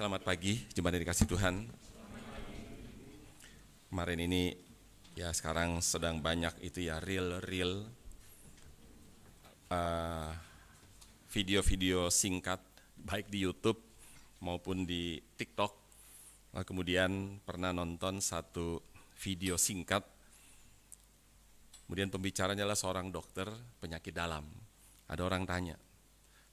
Selamat pagi, jemaat yang dikasih Tuhan. Kemarin ini ya sekarang sedang banyak itu ya real real video eh, video-video singkat baik di YouTube maupun di TikTok. Nah, kemudian pernah nonton satu video singkat. Kemudian pembicaranya adalah seorang dokter penyakit dalam. Ada orang tanya,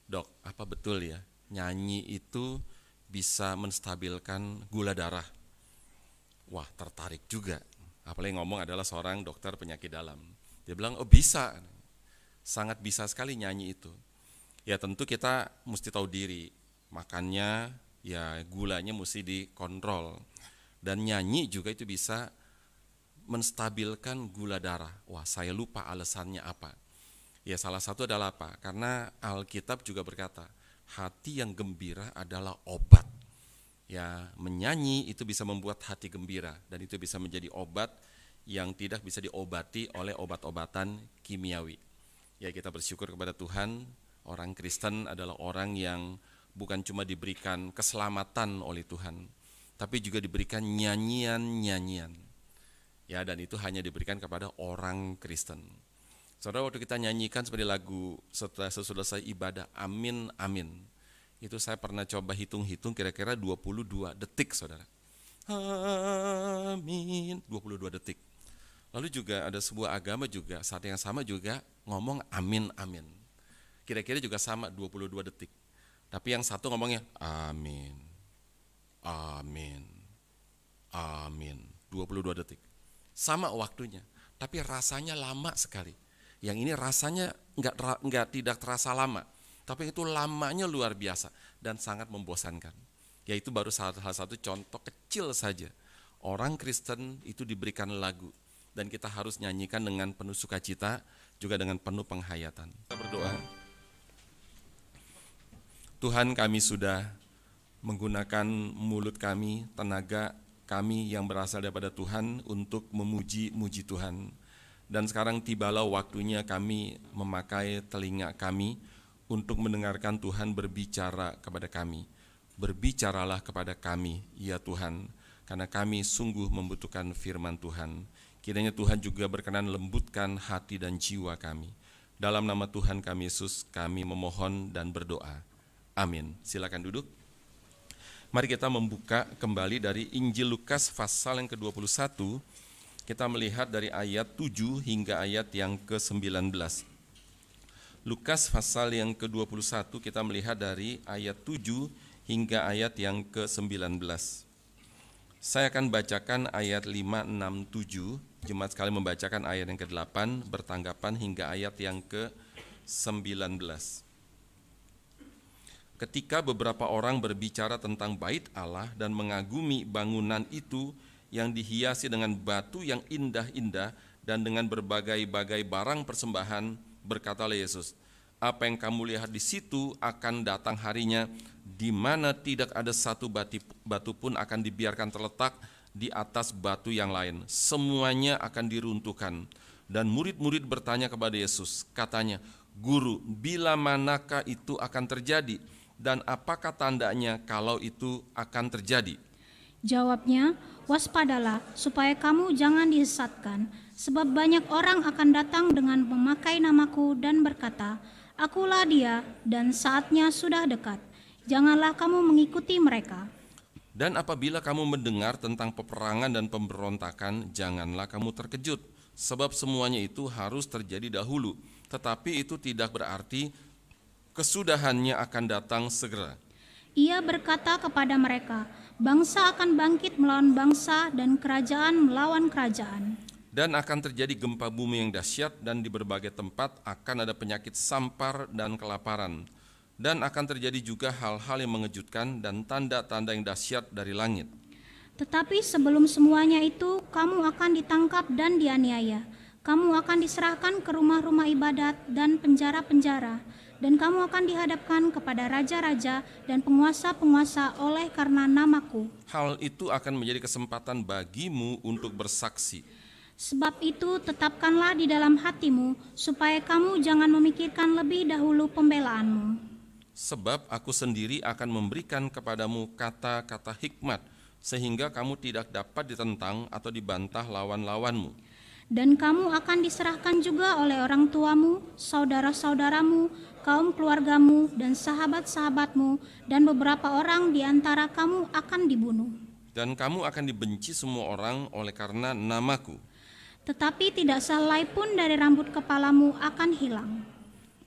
"Dok, apa betul ya nyanyi itu bisa menstabilkan gula darah. Wah, tertarik juga. Apalagi ngomong adalah seorang dokter penyakit dalam. Dia bilang, oh bisa. Sangat bisa sekali nyanyi itu. Ya tentu kita mesti tahu diri. Makannya, ya gulanya mesti dikontrol. Dan nyanyi juga itu bisa menstabilkan gula darah. Wah, saya lupa alasannya apa. Ya salah satu adalah apa? Karena Alkitab juga berkata, hati yang gembira adalah obat. Ya, menyanyi itu bisa membuat hati gembira dan itu bisa menjadi obat yang tidak bisa diobati oleh obat-obatan kimiawi. Ya, kita bersyukur kepada Tuhan, orang Kristen adalah orang yang bukan cuma diberikan keselamatan oleh Tuhan, tapi juga diberikan nyanyian-nyanyian. Ya, dan itu hanya diberikan kepada orang Kristen. Saudara waktu kita nyanyikan seperti lagu setelah selesai ibadah, amin, amin. Itu saya pernah coba hitung-hitung kira-kira 22 detik saudara. Amin, 22 detik. Lalu juga ada sebuah agama juga saat yang sama juga ngomong amin amin. Kira-kira juga sama 22 detik. Tapi yang satu ngomongnya amin. Amin. Amin. 22 detik. Sama waktunya, tapi rasanya lama sekali. Yang ini rasanya nggak nggak tidak terasa lama, tapi itu lamanya luar biasa dan sangat membosankan. Yaitu baru salah satu contoh kecil saja. Orang Kristen itu diberikan lagu dan kita harus nyanyikan dengan penuh sukacita juga dengan penuh penghayatan. Kita berdoa. Tuhan kami sudah menggunakan mulut kami, tenaga kami yang berasal daripada Tuhan untuk memuji-muji Tuhan. Dan sekarang tibalah waktunya kami memakai telinga kami untuk mendengarkan Tuhan berbicara kepada kami. Berbicaralah kepada kami, ya Tuhan, karena kami sungguh membutuhkan firman Tuhan. Kiranya Tuhan juga berkenan lembutkan hati dan jiwa kami. Dalam nama Tuhan kami Yesus, kami memohon dan berdoa. Amin. Silakan duduk. Mari kita membuka kembali dari Injil Lukas pasal yang ke-21 kita melihat dari ayat 7 hingga ayat yang ke-19. Lukas pasal yang ke-21 kita melihat dari ayat 7 hingga ayat yang ke-19. Saya akan bacakan ayat 5, 6, 7. Jemaat sekali membacakan ayat yang ke-8 bertanggapan hingga ayat yang ke-19. Ketika beberapa orang berbicara tentang bait Allah dan mengagumi bangunan itu, yang dihiasi dengan batu yang indah-indah dan dengan berbagai-bagai barang persembahan, berkatalah Yesus, apa yang kamu lihat di situ akan datang harinya di mana tidak ada satu batu pun akan dibiarkan terletak di atas batu yang lain. Semuanya akan diruntuhkan. Dan murid-murid bertanya kepada Yesus, katanya, Guru, bila manakah itu akan terjadi? Dan apakah tandanya kalau itu akan terjadi? Jawabnya, waspadalah supaya kamu jangan disesatkan, sebab banyak orang akan datang dengan memakai namaku dan berkata, Akulah dia dan saatnya sudah dekat. Janganlah kamu mengikuti mereka. Dan apabila kamu mendengar tentang peperangan dan pemberontakan, janganlah kamu terkejut, sebab semuanya itu harus terjadi dahulu. Tetapi itu tidak berarti kesudahannya akan datang segera. Ia berkata kepada mereka, Bangsa akan bangkit melawan bangsa dan kerajaan melawan kerajaan. Dan akan terjadi gempa bumi yang dahsyat dan di berbagai tempat akan ada penyakit sampar dan kelaparan. Dan akan terjadi juga hal-hal yang mengejutkan dan tanda-tanda yang dahsyat dari langit. Tetapi sebelum semuanya itu, kamu akan ditangkap dan dianiaya. Kamu akan diserahkan ke rumah-rumah ibadat dan penjara-penjara dan kamu akan dihadapkan kepada raja-raja dan penguasa-penguasa oleh karena namaku. Hal itu akan menjadi kesempatan bagimu untuk bersaksi. Sebab itu tetapkanlah di dalam hatimu supaya kamu jangan memikirkan lebih dahulu pembelaanmu. Sebab aku sendiri akan memberikan kepadamu kata-kata hikmat sehingga kamu tidak dapat ditentang atau dibantah lawan-lawanmu dan kamu akan diserahkan juga oleh orang tuamu, saudara-saudaramu, kaum keluargamu dan sahabat-sahabatmu dan beberapa orang di antara kamu akan dibunuh. Dan kamu akan dibenci semua orang oleh karena namaku. Tetapi tidak selai pun dari rambut kepalamu akan hilang.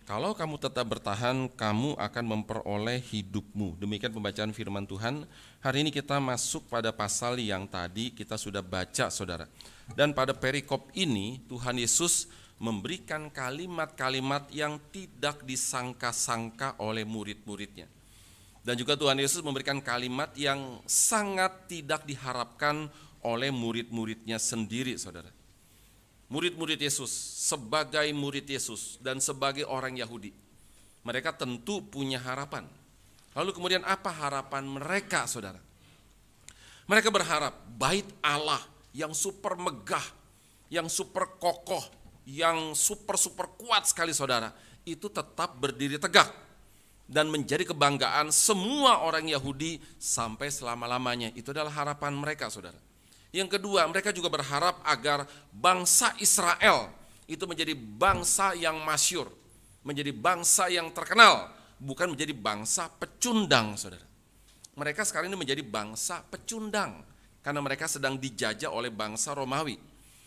Kalau kamu tetap bertahan, kamu akan memperoleh hidupmu. Demikian pembacaan firman Tuhan. Hari ini kita masuk pada pasal yang tadi kita sudah baca, saudara. Dan pada perikop ini, Tuhan Yesus memberikan kalimat-kalimat yang tidak disangka-sangka oleh murid-muridnya. Dan juga Tuhan Yesus memberikan kalimat yang sangat tidak diharapkan oleh murid-muridnya sendiri, saudara. Murid-murid Yesus, sebagai murid Yesus dan sebagai orang Yahudi, mereka tentu punya harapan. Lalu kemudian apa harapan mereka, saudara? Mereka berharap bait Allah yang super megah, yang super kokoh, yang super-super kuat sekali saudara, itu tetap berdiri tegak dan menjadi kebanggaan semua orang Yahudi sampai selama-lamanya. Itu adalah harapan mereka saudara. Yang kedua, mereka juga berharap agar bangsa Israel itu menjadi bangsa yang masyur, menjadi bangsa yang terkenal, bukan menjadi bangsa pecundang saudara. Mereka sekarang ini menjadi bangsa pecundang karena mereka sedang dijajah oleh bangsa Romawi.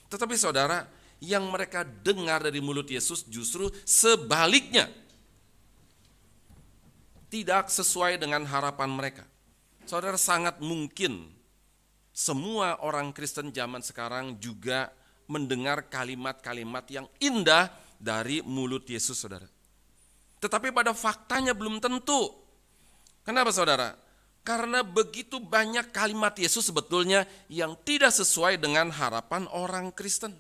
Tetapi saudara, yang mereka dengar dari mulut Yesus justru sebaliknya tidak sesuai dengan harapan mereka. Saudara sangat mungkin semua orang Kristen zaman sekarang juga mendengar kalimat-kalimat yang indah dari mulut Yesus, saudara. Tetapi pada faktanya belum tentu. Kenapa, saudara? Karena begitu banyak kalimat Yesus sebetulnya yang tidak sesuai dengan harapan orang Kristen.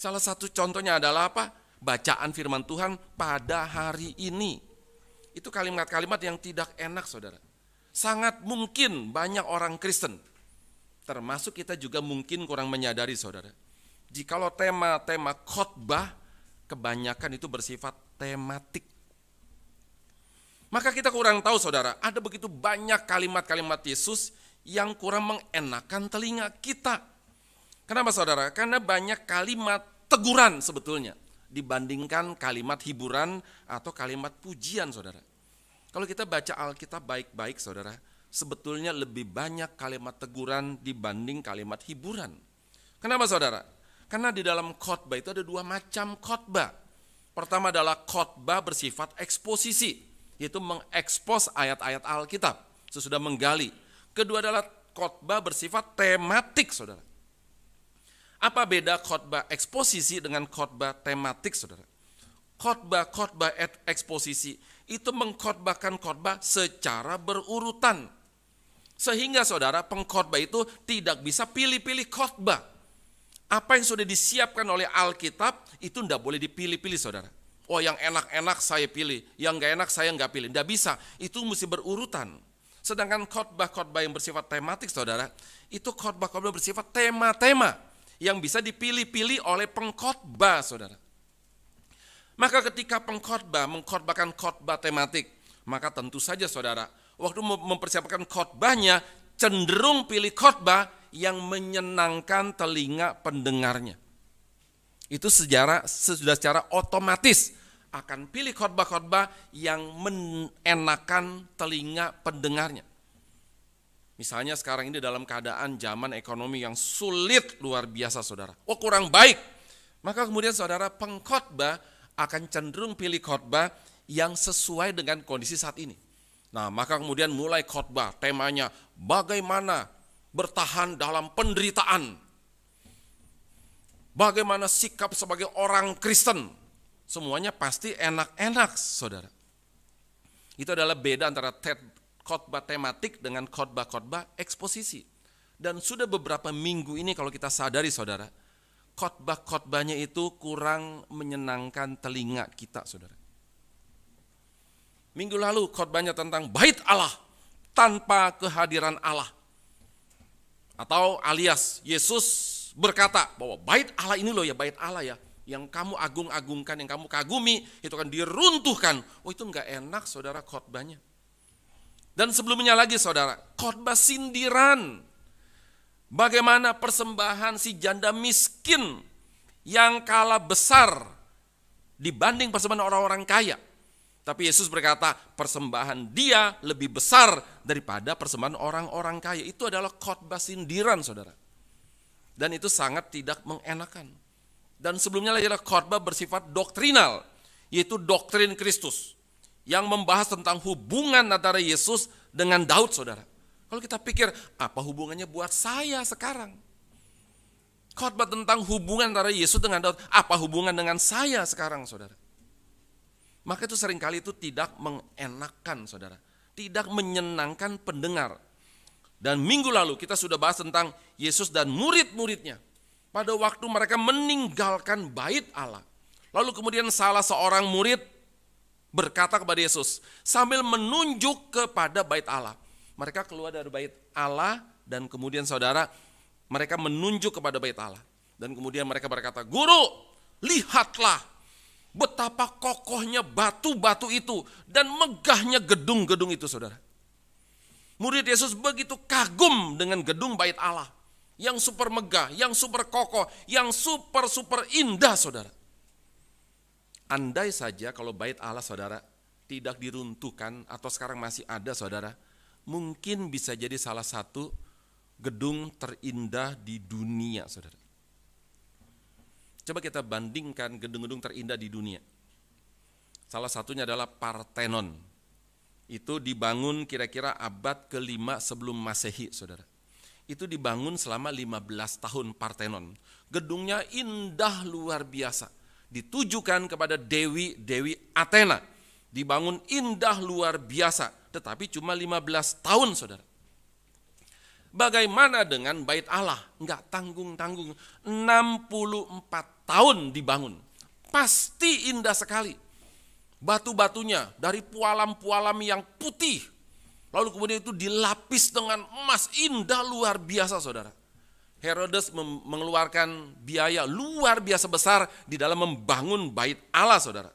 Salah satu contohnya adalah apa? Bacaan firman Tuhan pada hari ini. Itu kalimat-kalimat yang tidak enak saudara. Sangat mungkin banyak orang Kristen, termasuk kita juga mungkin kurang menyadari saudara. Jikalau tema-tema khotbah kebanyakan itu bersifat tematik. Maka kita kurang tahu saudara, ada begitu banyak kalimat-kalimat Yesus yang kurang mengenakan telinga kita. Kenapa saudara? Karena banyak kalimat teguran sebetulnya dibandingkan kalimat hiburan atau kalimat pujian saudara. Kalau kita baca Alkitab baik-baik saudara, sebetulnya lebih banyak kalimat teguran dibanding kalimat hiburan. Kenapa saudara? Karena di dalam khotbah itu ada dua macam khotbah. Pertama adalah khotbah bersifat eksposisi, yaitu mengekspos ayat-ayat Alkitab sesudah menggali. Kedua adalah khotbah bersifat tematik, saudara. Apa beda khotbah eksposisi dengan khotbah tematik, saudara? Khotbah-khotbah eksposisi itu mengkhotbahkan khotbah secara berurutan. Sehingga saudara pengkhotbah itu tidak bisa pilih-pilih khotbah. Apa yang sudah disiapkan oleh Alkitab itu tidak boleh dipilih-pilih saudara. Oh yang enak-enak saya pilih, yang gak enak saya nggak pilih. Tidak bisa, itu mesti berurutan. Sedangkan khotbah-khotbah yang bersifat tematik saudara, itu khotbah-khotbah bersifat tema-tema yang bisa dipilih-pilih oleh pengkhotbah, saudara. Maka ketika pengkhotbah mengkhotbahkan khotbah tematik, maka tentu saja saudara, waktu mempersiapkan khotbahnya cenderung pilih khotbah yang menyenangkan telinga pendengarnya. Itu sejarah sudah secara otomatis akan pilih khotbah-khotbah yang menenakan telinga pendengarnya. Misalnya sekarang ini dalam keadaan zaman ekonomi yang sulit luar biasa saudara. Oh kurang baik. Maka kemudian saudara pengkhotbah akan cenderung pilih khotbah yang sesuai dengan kondisi saat ini. Nah maka kemudian mulai khotbah temanya bagaimana bertahan dalam penderitaan. Bagaimana sikap sebagai orang Kristen. Semuanya pasti enak-enak saudara. Itu adalah beda antara Ted khotbah tematik dengan khotbah-khotbah eksposisi. Dan sudah beberapa minggu ini kalau kita sadari saudara, khotbah-khotbahnya itu kurang menyenangkan telinga kita saudara. Minggu lalu khotbahnya tentang bait Allah tanpa kehadiran Allah. Atau alias Yesus berkata bahwa bait Allah ini loh ya, bait Allah ya yang kamu agung-agungkan, yang kamu kagumi, itu kan diruntuhkan. Oh itu nggak enak saudara khotbahnya. Dan sebelumnya lagi saudara, khotbah sindiran. Bagaimana persembahan si janda miskin yang kalah besar dibanding persembahan orang-orang kaya. Tapi Yesus berkata, persembahan dia lebih besar daripada persembahan orang-orang kaya. Itu adalah khotbah sindiran, saudara. Dan itu sangat tidak mengenakan. Dan sebelumnya adalah khotbah bersifat doktrinal, yaitu doktrin Kristus yang membahas tentang hubungan antara Yesus dengan Daud, saudara. Kalau kita pikir, apa hubungannya buat saya sekarang? Khotbah tentang hubungan antara Yesus dengan Daud, apa hubungan dengan saya sekarang, saudara? Maka itu seringkali itu tidak mengenakan, saudara. Tidak menyenangkan pendengar. Dan minggu lalu kita sudah bahas tentang Yesus dan murid-muridnya. Pada waktu mereka meninggalkan bait Allah. Lalu kemudian salah seorang murid berkata kepada Yesus sambil menunjuk kepada bait Allah. Mereka keluar dari bait Allah dan kemudian saudara mereka menunjuk kepada bait Allah dan kemudian mereka berkata, "Guru, lihatlah betapa kokohnya batu-batu itu dan megahnya gedung-gedung itu, Saudara." Murid Yesus begitu kagum dengan gedung bait Allah yang super megah, yang super kokoh, yang super super indah, Saudara. Andai saja kalau bait Allah saudara tidak diruntuhkan atau sekarang masih ada saudara, mungkin bisa jadi salah satu gedung terindah di dunia saudara. Coba kita bandingkan gedung-gedung terindah di dunia. Salah satunya adalah Parthenon. Itu dibangun kira-kira abad kelima sebelum masehi saudara. Itu dibangun selama 15 tahun Parthenon. Gedungnya indah luar biasa ditujukan kepada Dewi Dewi Athena. Dibangun indah luar biasa, tetapi cuma 15 tahun saudara. Bagaimana dengan bait Allah? Enggak tanggung-tanggung, 64 tahun dibangun. Pasti indah sekali. Batu-batunya dari pualam-pualam yang putih. Lalu kemudian itu dilapis dengan emas indah luar biasa saudara. Herodes mengeluarkan biaya luar biasa besar di dalam membangun bait Allah, saudara.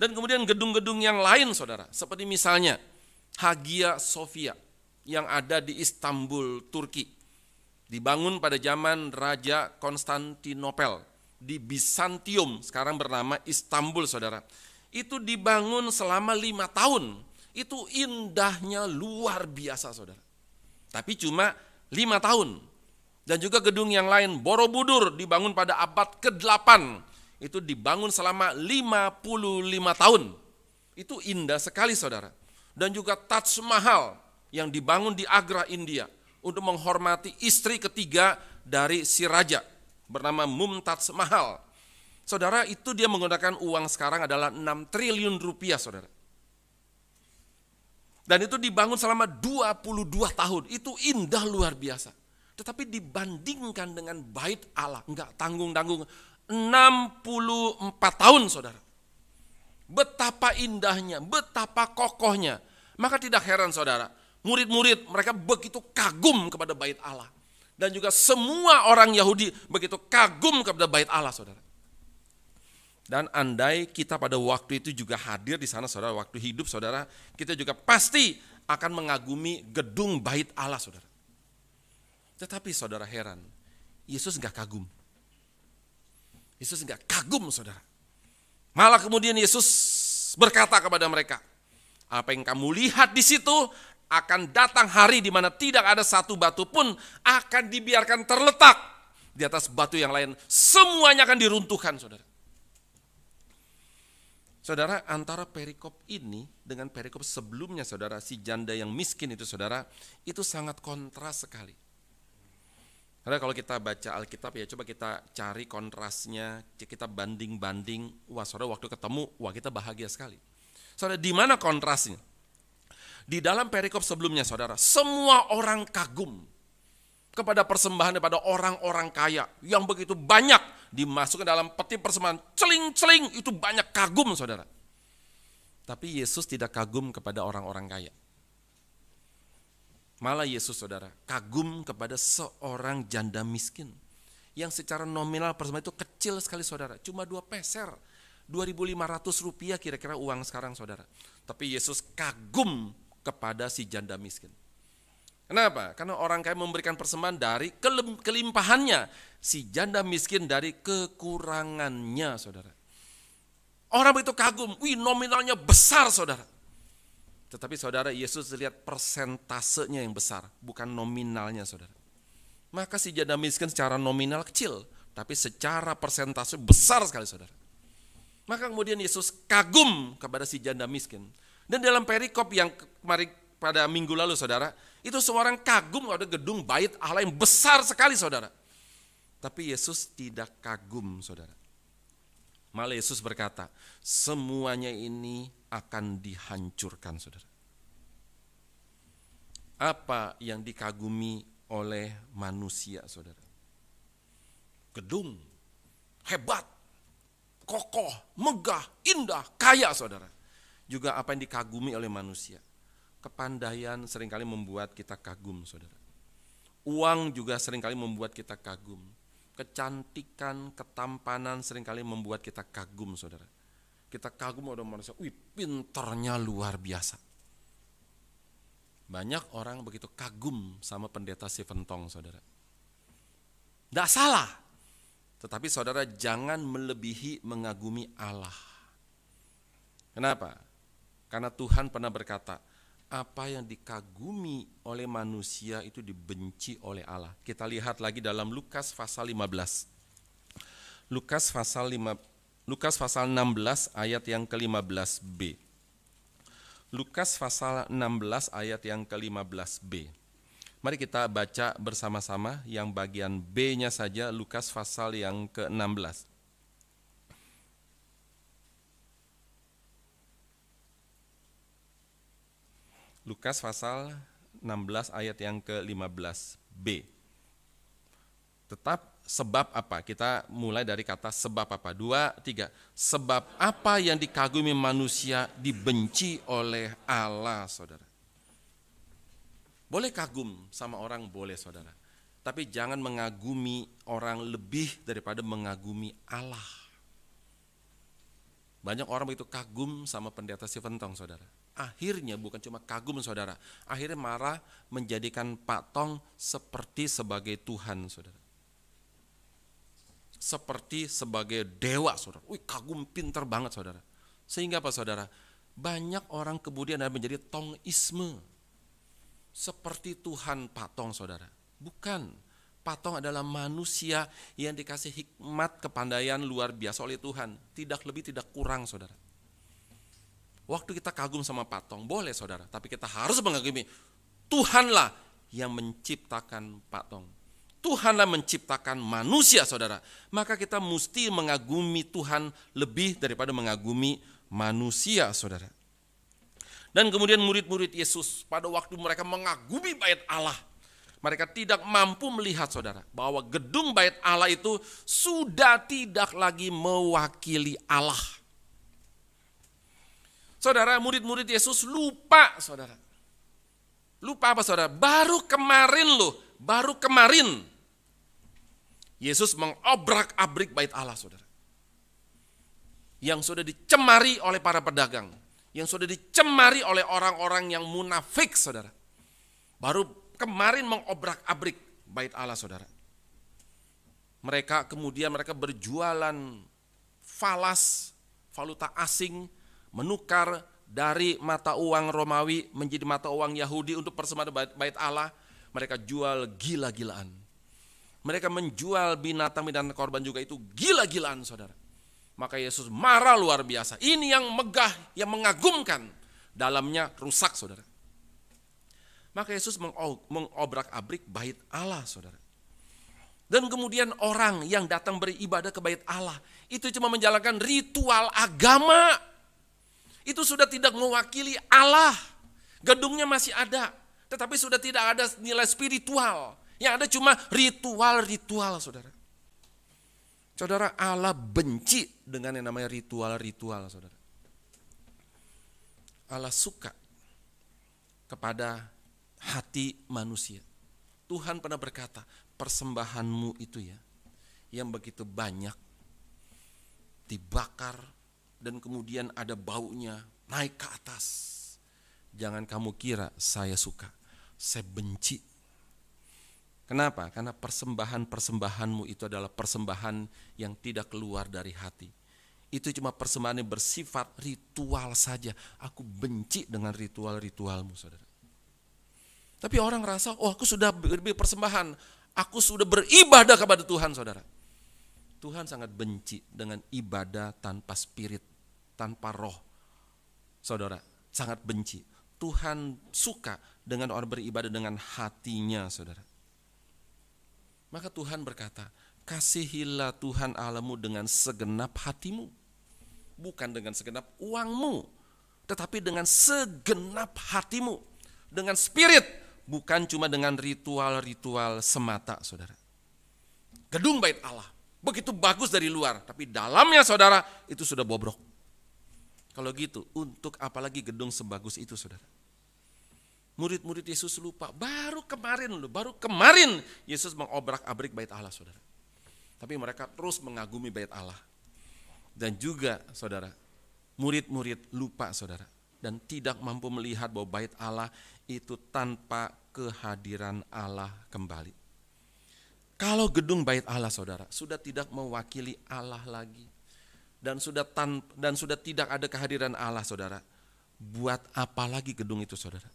Dan kemudian gedung-gedung yang lain, saudara, seperti misalnya Hagia Sophia yang ada di Istanbul, Turki, dibangun pada zaman Raja Konstantinopel di Bizantium, sekarang bernama Istanbul, saudara. Itu dibangun selama lima tahun. Itu indahnya luar biasa, saudara. Tapi cuma lima tahun. Dan juga gedung yang lain, Borobudur dibangun pada abad ke-8. Itu dibangun selama 55 tahun. Itu indah sekali saudara. Dan juga Taj Mahal yang dibangun di Agra, India untuk menghormati istri ketiga dari si raja bernama Mumtaz Mahal. Saudara, itu dia menggunakan uang sekarang adalah 6 triliun rupiah, saudara. Dan itu dibangun selama 22 tahun. Itu indah luar biasa. Tetapi dibandingkan dengan bait Allah, enggak tanggung-tanggung, 64 tahun saudara. Betapa indahnya, betapa kokohnya. Maka tidak heran saudara, murid-murid mereka begitu kagum kepada bait Allah. Dan juga semua orang Yahudi begitu kagum kepada bait Allah saudara. Dan andai kita pada waktu itu juga hadir di sana saudara, waktu hidup saudara, kita juga pasti akan mengagumi gedung bait Allah saudara. Tetapi saudara heran, Yesus nggak kagum. Yesus nggak kagum saudara. Malah kemudian Yesus berkata kepada mereka, apa yang kamu lihat di situ akan datang hari di mana tidak ada satu batu pun akan dibiarkan terletak di atas batu yang lain. Semuanya akan diruntuhkan, saudara. Saudara, antara perikop ini dengan perikop sebelumnya, saudara, si janda yang miskin itu, saudara, itu sangat kontras sekali. Karena kalau kita baca Alkitab ya coba kita cari kontrasnya, kita banding-banding. Wah saudara waktu ketemu, wah kita bahagia sekali. Saudara di mana kontrasnya? Di dalam perikop sebelumnya saudara, semua orang kagum kepada persembahan daripada orang-orang kaya yang begitu banyak dimasukkan dalam peti persembahan celing-celing itu banyak kagum saudara. Tapi Yesus tidak kagum kepada orang-orang kaya. Malah Yesus saudara kagum kepada seorang janda miskin yang secara nominal persembahan itu kecil sekali saudara, cuma dua peser, 2.500 rupiah kira-kira uang sekarang saudara. Tapi Yesus kagum kepada si janda miskin. Kenapa? Karena orang kaya memberikan persembahan dari kelimpahannya, si janda miskin dari kekurangannya saudara. Orang itu kagum, wih nominalnya besar saudara tetapi saudara, Yesus lihat persentasenya yang besar, bukan nominalnya saudara. Maka si janda miskin secara nominal kecil, tapi secara persentase besar sekali saudara. Maka kemudian Yesus kagum kepada si janda miskin. Dan dalam perikop yang kemarin pada minggu lalu saudara, itu seorang kagum pada gedung bait Allah yang besar sekali saudara. Tapi Yesus tidak kagum saudara. Malah Yesus berkata, semuanya ini akan dihancurkan, saudara. Apa yang dikagumi oleh manusia, saudara? Gedung, hebat, kokoh, megah, indah, kaya, saudara. Juga apa yang dikagumi oleh manusia. Kepandaian seringkali membuat kita kagum, saudara. Uang juga seringkali membuat kita kagum kecantikan, ketampanan seringkali membuat kita kagum, saudara. Kita kagum ada manusia, wih pinternya luar biasa. Banyak orang begitu kagum sama pendeta Tong, saudara. Tidak salah, tetapi saudara jangan melebihi mengagumi Allah. Kenapa? Karena Tuhan pernah berkata, apa yang dikagumi oleh manusia itu dibenci oleh Allah. Kita lihat lagi dalam Lukas pasal 15. Lukas pasal 5 Lukas pasal 16 ayat yang ke-15b. Lukas pasal 16 ayat yang ke-15b. Mari kita baca bersama-sama yang bagian B-nya saja Lukas pasal yang ke-16. Lukas pasal 16 ayat yang ke-15b. Tetap sebab apa? Kita mulai dari kata sebab apa. Dua, tiga. Sebab apa yang dikagumi manusia dibenci oleh Allah, saudara. Boleh kagum sama orang, boleh saudara. Tapi jangan mengagumi orang lebih daripada mengagumi Allah. Banyak orang begitu kagum sama pendeta Stephen Tong, saudara. Akhirnya bukan cuma kagum, saudara. Akhirnya marah menjadikan Pak Tong seperti sebagai Tuhan, saudara. Seperti sebagai dewa, saudara. Wih, kagum pinter banget, saudara. Sehingga apa, saudara? Banyak orang kemudian menjadi Tongisme. Seperti Tuhan Pak Tong, saudara. Bukan Patong adalah manusia yang dikasih hikmat kepandaian luar biasa oleh Tuhan. Tidak lebih, tidak kurang, saudara. Waktu kita kagum sama Patong, boleh saudara. Tapi kita harus mengagumi. Tuhanlah yang menciptakan Patong. Tuhanlah menciptakan manusia, saudara. Maka kita mesti mengagumi Tuhan lebih daripada mengagumi manusia, saudara. Dan kemudian murid-murid Yesus pada waktu mereka mengagumi bait Allah, mereka tidak mampu melihat saudara bahwa gedung bait Allah itu sudah tidak lagi mewakili Allah. Saudara, murid-murid Yesus lupa saudara. Lupa apa saudara? Baru kemarin loh, baru kemarin Yesus mengobrak-abrik bait Allah saudara. Yang sudah dicemari oleh para pedagang. Yang sudah dicemari oleh orang-orang yang munafik saudara. Baru kemarin mengobrak-abrik bait Allah saudara. Mereka kemudian mereka berjualan falas, valuta asing, menukar dari mata uang Romawi menjadi mata uang Yahudi untuk persembahan bait Allah. Mereka jual gila-gilaan. Mereka menjual binatang dan korban juga itu gila-gilaan saudara. Maka Yesus marah luar biasa. Ini yang megah, yang mengagumkan. Dalamnya rusak saudara. Maka Yesus oh, mengobrak-abrik bait Allah, saudara. Dan kemudian orang yang datang beribadah ke bait Allah itu cuma menjalankan ritual agama. Itu sudah tidak mewakili Allah. Gedungnya masih ada, tetapi sudah tidak ada nilai spiritual. Yang ada cuma ritual-ritual, Saudara. Saudara Allah benci dengan yang namanya ritual-ritual, Saudara. Allah suka kepada hati manusia. Tuhan pernah berkata, persembahanmu itu ya, yang begitu banyak dibakar dan kemudian ada baunya naik ke atas. Jangan kamu kira saya suka, saya benci. Kenapa? Karena persembahan-persembahanmu itu adalah persembahan yang tidak keluar dari hati itu cuma persembahan yang bersifat ritual saja. Aku benci dengan ritual-ritualmu, saudara. Tapi orang rasa, oh aku sudah persembahan, aku sudah beribadah kepada Tuhan saudara. Tuhan sangat benci dengan ibadah tanpa spirit, tanpa roh. Saudara, sangat benci. Tuhan suka dengan orang beribadah dengan hatinya saudara. Maka Tuhan berkata, kasihilah Tuhan alamu dengan segenap hatimu. Bukan dengan segenap uangmu, tetapi dengan segenap hatimu. Dengan spirit, bukan cuma dengan ritual-ritual semata, saudara. Gedung bait Allah begitu bagus dari luar, tapi dalamnya saudara itu sudah bobrok. Kalau gitu, untuk apalagi gedung sebagus itu saudara. Murid-murid Yesus lupa, baru kemarin loh, baru kemarin Yesus mengobrak-abrik bait Allah saudara. Tapi mereka terus mengagumi bait Allah. Dan juga saudara, murid-murid lupa saudara dan tidak mampu melihat bahwa bait Allah itu tanpa kehadiran Allah kembali. Kalau gedung bait Allah Saudara sudah tidak mewakili Allah lagi dan sudah tan dan sudah tidak ada kehadiran Allah Saudara, buat apa lagi gedung itu Saudara?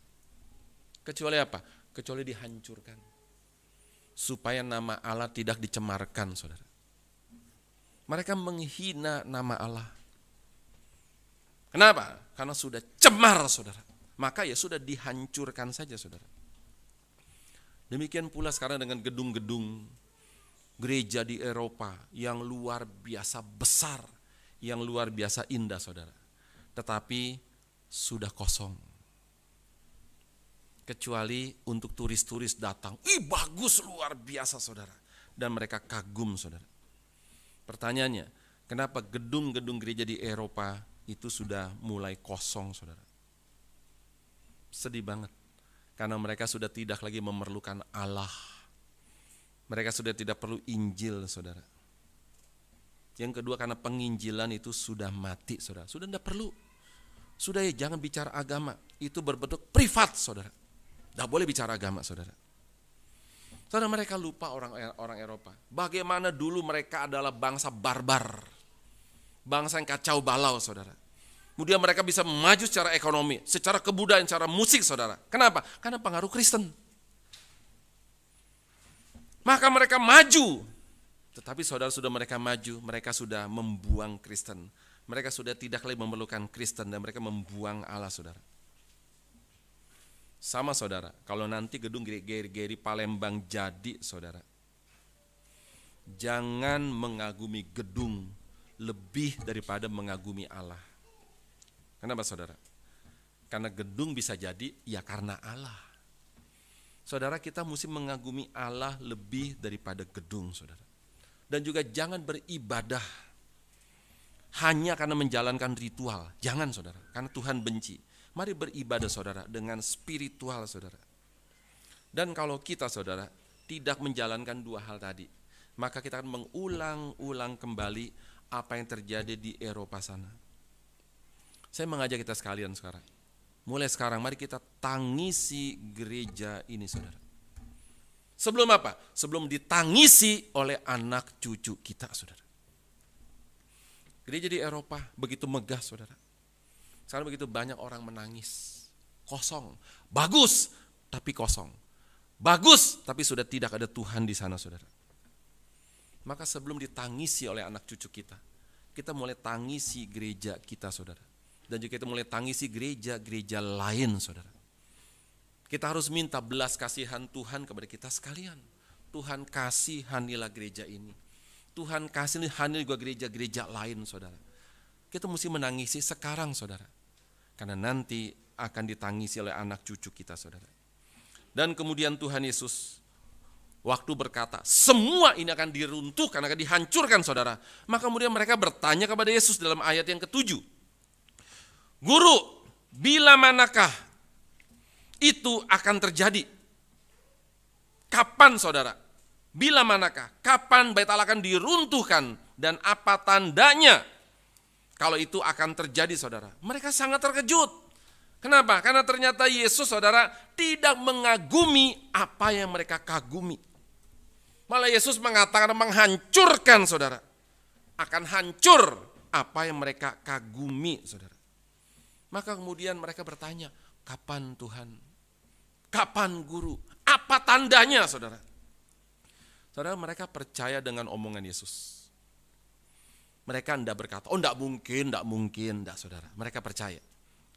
Kecuali apa? Kecuali dihancurkan. Supaya nama Allah tidak dicemarkan Saudara. Mereka menghina nama Allah Kenapa? Karena sudah cemar saudara. Maka ya sudah dihancurkan saja saudara. Demikian pula sekarang dengan gedung-gedung gereja di Eropa yang luar biasa besar, yang luar biasa indah saudara. Tetapi sudah kosong kecuali untuk turis-turis datang. Ih bagus luar biasa saudara. Dan mereka kagum saudara. Pertanyaannya, kenapa gedung-gedung gereja di Eropa itu sudah mulai kosong, saudara. Sedih banget, karena mereka sudah tidak lagi memerlukan Allah. Mereka sudah tidak perlu Injil, saudara. Yang kedua karena penginjilan itu sudah mati, saudara. Sudah tidak perlu. Sudah ya jangan bicara agama. Itu berbentuk privat, saudara. Tidak boleh bicara agama, saudara. Saudara mereka lupa orang orang Eropa. Bagaimana dulu mereka adalah bangsa barbar, bangsa yang kacau balau, saudara. Kemudian mereka bisa maju secara ekonomi, secara kebudayaan, secara musik, saudara. Kenapa? Karena pengaruh Kristen. Maka mereka maju. Tetapi saudara sudah mereka maju, mereka sudah membuang Kristen. Mereka sudah tidak lagi memerlukan Kristen dan mereka membuang Allah, saudara. Sama saudara, kalau nanti gedung Geri-Geri Palembang jadi, saudara, jangan mengagumi gedung lebih daripada mengagumi Allah. Kenapa saudara? Karena gedung bisa jadi ya karena Allah. Saudara kita mesti mengagumi Allah lebih daripada gedung saudara. Dan juga jangan beribadah hanya karena menjalankan ritual. Jangan saudara, karena Tuhan benci. Mari beribadah saudara dengan spiritual saudara. Dan kalau kita saudara tidak menjalankan dua hal tadi, maka kita akan mengulang-ulang kembali apa yang terjadi di Eropa sana. Saya mengajak kita sekalian sekarang. Mulai sekarang mari kita tangisi gereja ini saudara. Sebelum apa? Sebelum ditangisi oleh anak cucu kita saudara. Gereja di Eropa begitu megah saudara. Sekarang begitu banyak orang menangis. Kosong. Bagus tapi kosong. Bagus tapi sudah tidak ada Tuhan di sana saudara. Maka sebelum ditangisi oleh anak cucu kita, kita mulai tangisi gereja kita, saudara. Dan juga kita mulai tangisi gereja-gereja lain, saudara. Kita harus minta belas kasihan Tuhan kepada kita sekalian. Tuhan kasihanilah gereja ini. Tuhan kasihanilah juga gereja-gereja lain, saudara. Kita mesti menangisi sekarang, saudara. Karena nanti akan ditangisi oleh anak cucu kita, saudara. Dan kemudian Tuhan Yesus waktu berkata, semua ini akan diruntuhkan, akan dihancurkan saudara. Maka kemudian mereka bertanya kepada Yesus dalam ayat yang ketujuh. Guru, bila manakah itu akan terjadi? Kapan saudara? Bila manakah? Kapan bait Allah akan diruntuhkan? Dan apa tandanya kalau itu akan terjadi saudara? Mereka sangat terkejut. Kenapa? Karena ternyata Yesus saudara tidak mengagumi apa yang mereka kagumi. Malah Yesus mengatakan menghancurkan saudara. Akan hancur apa yang mereka kagumi saudara. Maka kemudian mereka bertanya, kapan Tuhan? Kapan guru? Apa tandanya saudara? Saudara mereka percaya dengan omongan Yesus. Mereka tidak berkata, oh tidak mungkin, tidak mungkin, tidak saudara. Mereka percaya.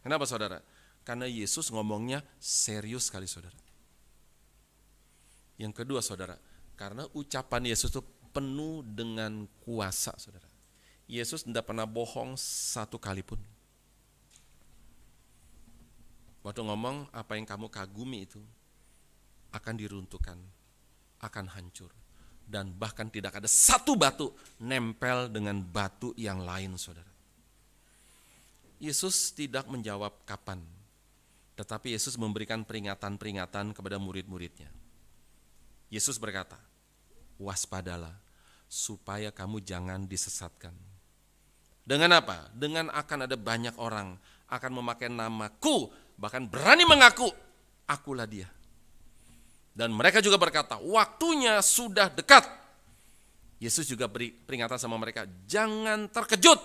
Kenapa saudara? Karena Yesus ngomongnya serius sekali saudara. Yang kedua saudara, karena ucapan Yesus itu penuh dengan kuasa, saudara. Yesus tidak pernah bohong satu kali pun. Waktu ngomong apa yang kamu kagumi itu akan diruntuhkan, akan hancur. Dan bahkan tidak ada satu batu nempel dengan batu yang lain saudara. Yesus tidak menjawab kapan. Tetapi Yesus memberikan peringatan-peringatan kepada murid-muridnya. Yesus berkata, waspadalah supaya kamu jangan disesatkan. Dengan apa? Dengan akan ada banyak orang akan memakai namaku, bahkan berani mengaku, akulah dia. Dan mereka juga berkata, waktunya sudah dekat. Yesus juga beri peringatan sama mereka, jangan terkejut.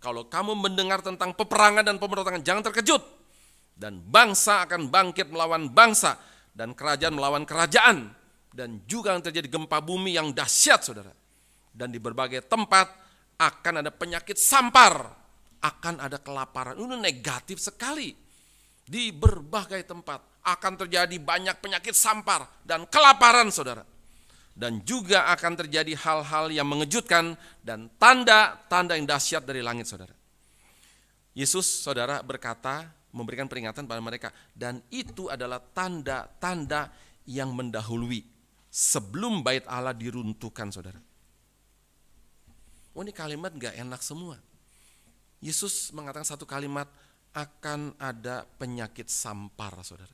Kalau kamu mendengar tentang peperangan dan pemberontakan, jangan terkejut. Dan bangsa akan bangkit melawan bangsa, dan kerajaan melawan kerajaan dan juga yang terjadi gempa bumi yang dahsyat saudara. Dan di berbagai tempat akan ada penyakit sampar, akan ada kelaparan. Ini negatif sekali. Di berbagai tempat akan terjadi banyak penyakit sampar dan kelaparan saudara. Dan juga akan terjadi hal-hal yang mengejutkan dan tanda-tanda yang dahsyat dari langit saudara. Yesus saudara berkata memberikan peringatan pada mereka dan itu adalah tanda-tanda yang mendahului sebelum bait Allah diruntuhkan saudara. Oh ini kalimat gak enak semua. Yesus mengatakan satu kalimat, akan ada penyakit sampar saudara.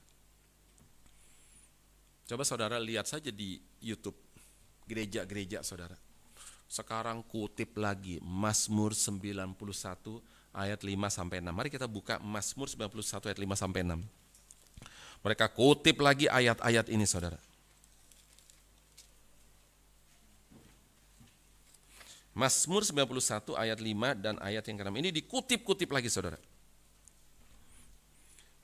Coba saudara lihat saja di Youtube, gereja-gereja saudara. Sekarang kutip lagi, Mazmur 91 ayat 5 sampai 6. Mari kita buka Mazmur 91 ayat 5 sampai 6. Mereka kutip lagi ayat-ayat ini saudara. Mazmur 91 ayat 5 dan ayat yang ke-6 ini dikutip-kutip lagi saudara.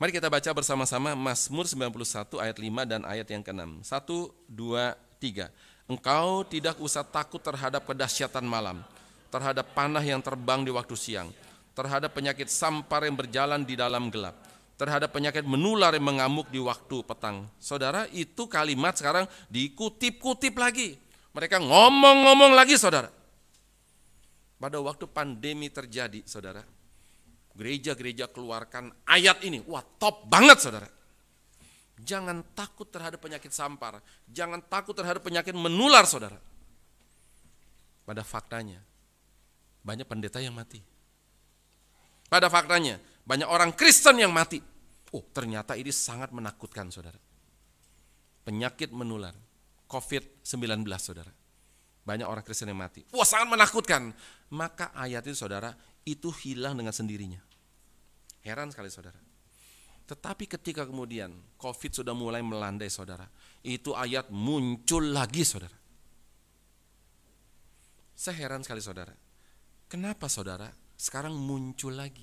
Mari kita baca bersama-sama Mazmur 91 ayat 5 dan ayat yang ke-6. 1, 2, 3. Engkau tidak usah takut terhadap kedahsyatan malam, terhadap panah yang terbang di waktu siang, terhadap penyakit sampar yang berjalan di dalam gelap, terhadap penyakit menular yang mengamuk di waktu petang. Saudara, itu kalimat sekarang dikutip-kutip lagi. Mereka ngomong-ngomong lagi saudara. Pada waktu pandemi terjadi, saudara, gereja-gereja keluarkan ayat ini. Wah, top banget, saudara. Jangan takut terhadap penyakit sampar. Jangan takut terhadap penyakit menular, saudara. Pada faktanya, banyak pendeta yang mati. Pada faktanya, banyak orang Kristen yang mati. Oh, ternyata ini sangat menakutkan, saudara. Penyakit menular, COVID-19, saudara. Banyak orang Kristen yang mati. Wah sangat menakutkan. Maka ayat itu saudara, itu hilang dengan sendirinya. Heran sekali saudara. Tetapi ketika kemudian COVID sudah mulai melandai saudara, itu ayat muncul lagi saudara. Saya heran sekali saudara. Kenapa saudara sekarang muncul lagi?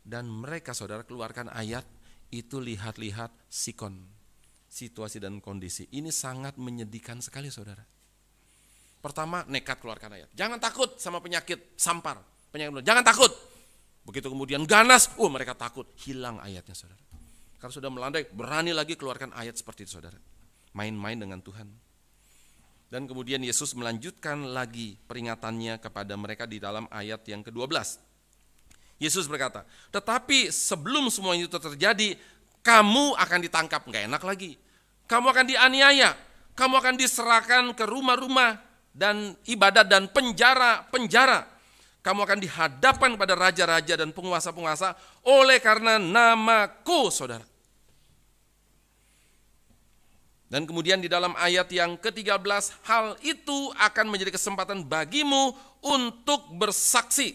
Dan mereka saudara keluarkan ayat itu lihat-lihat sikon. Situasi dan kondisi. Ini sangat menyedihkan sekali saudara. Pertama, nekat keluarkan ayat. Jangan takut sama penyakit sampar, penyakit Jangan takut. Begitu kemudian ganas, oh mereka takut. Hilang ayatnya saudara. Karena sudah melandai, berani lagi keluarkan ayat seperti itu saudara. Main-main dengan Tuhan. Dan kemudian Yesus melanjutkan lagi peringatannya kepada mereka di dalam ayat yang ke-12. Yesus berkata, tetapi sebelum semua itu terjadi, kamu akan ditangkap. Nggak enak lagi. Kamu akan dianiaya. Kamu akan diserahkan ke rumah-rumah dan ibadat dan penjara-penjara. Kamu akan dihadapan pada raja-raja dan penguasa-penguasa oleh karena namaku, saudara. Dan kemudian di dalam ayat yang ke-13, hal itu akan menjadi kesempatan bagimu untuk bersaksi.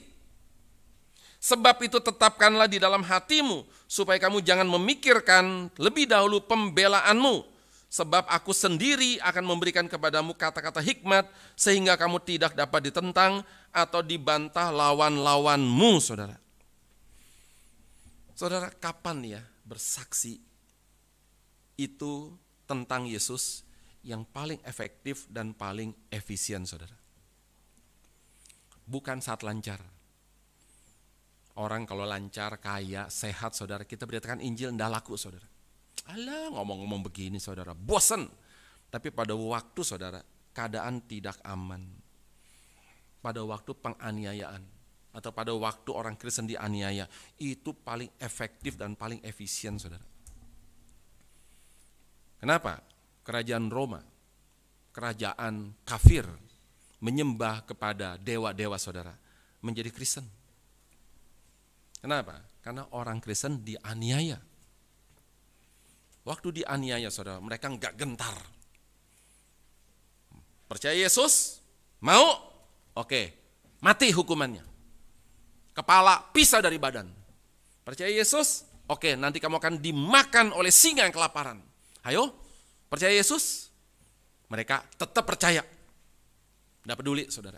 Sebab itu tetapkanlah di dalam hatimu, supaya kamu jangan memikirkan lebih dahulu pembelaanmu, Sebab aku sendiri akan memberikan kepadamu kata-kata hikmat sehingga kamu tidak dapat ditentang atau dibantah lawan-lawanmu, saudara. Saudara, kapan ya bersaksi itu tentang Yesus yang paling efektif dan paling efisien, saudara? Bukan saat lancar. Orang kalau lancar, kaya, sehat, saudara, kita beritakan Injil, tidak laku, saudara Allah ngomong-ngomong begini saudara, bosan. Tapi pada waktu saudara, keadaan tidak aman. Pada waktu penganiayaan atau pada waktu orang Kristen dianiaya, itu paling efektif dan paling efisien saudara. Kenapa? Kerajaan Roma, kerajaan kafir, menyembah kepada dewa-dewa saudara, menjadi Kristen. Kenapa? Karena orang Kristen dianiaya Waktu dianiaya saudara, mereka nggak gentar. Percaya Yesus? Mau? Oke, mati hukumannya. Kepala pisah dari badan. Percaya Yesus? Oke, nanti kamu akan dimakan oleh singa yang kelaparan. Ayo, percaya Yesus? Mereka tetap percaya. Tidak peduli, saudara.